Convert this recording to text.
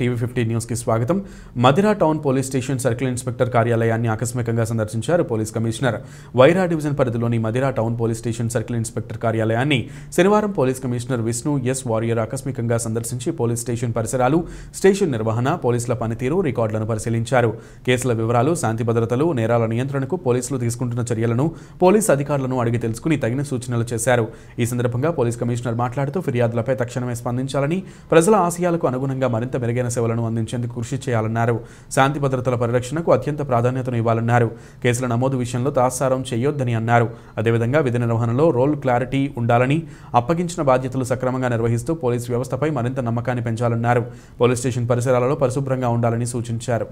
TV fifty news కి స్వాగతం Madhira town police station circle inspector కార్యాలయాన్ని ఆకస్మికంగా సందర్శించారు పోలీస్ కమిషనర్ వైరా డివిజన్ పరిధిలోని Madhira town police station circle inspector కార్యాలయాన్ని శనివారం police commissioner Vishnu S Warrior ఆకస్మికంగా సందర్శించి పోలీస్ స్టేషన్ పరిసరాలు స్టేషన్ నిర్వహణ పోలీసుల పనితీరు రికార్డులను పరిశీలించారు కేసుల వివరాలు శాంతి భద్రతలు నేరాల నియంత్రణకు పోలీసులు తీసుకుంటున్న చర్యలను పోలీస్ అధికారులను అడిగి తెలుసుకుని తగిన సూచనలు చేశారు ఈ సందర్భంగా పోలీస్ కమిషనర్ మాట్లాడుతూ ఫిర్యాదులపై తక్షణమే స్పందించాలని ప్రజల ఆశయాలకు అనుగుణంగా మరింత మెరుగైన సేవలను అందించేందుకు కృషి చేయాలన్నారు శాంతి భద్రతల పరిరక్షణకు అత్యంత ప్రాధాన్యతను ఇవ్వాలన్నారు కేసుల నమోదు విషయంలో తాత్సారం చేయొద్దని అన్నారు అదేవిధంగా విధి నిర్వహణలో రోల్ క్లారిటీ ఉండాలని అప్పగించిన బాధ్యతలు సక్రమంగా నిర్వహిస్తూ పోలీసు వ్యవస్థపై మరింత నమ్మకాన్ని పెంచాలన్నారు పోలీస్ స్టేషన్ పరిసరాలలో పరిశుభ్రంగా ఉండాలని సూచించారు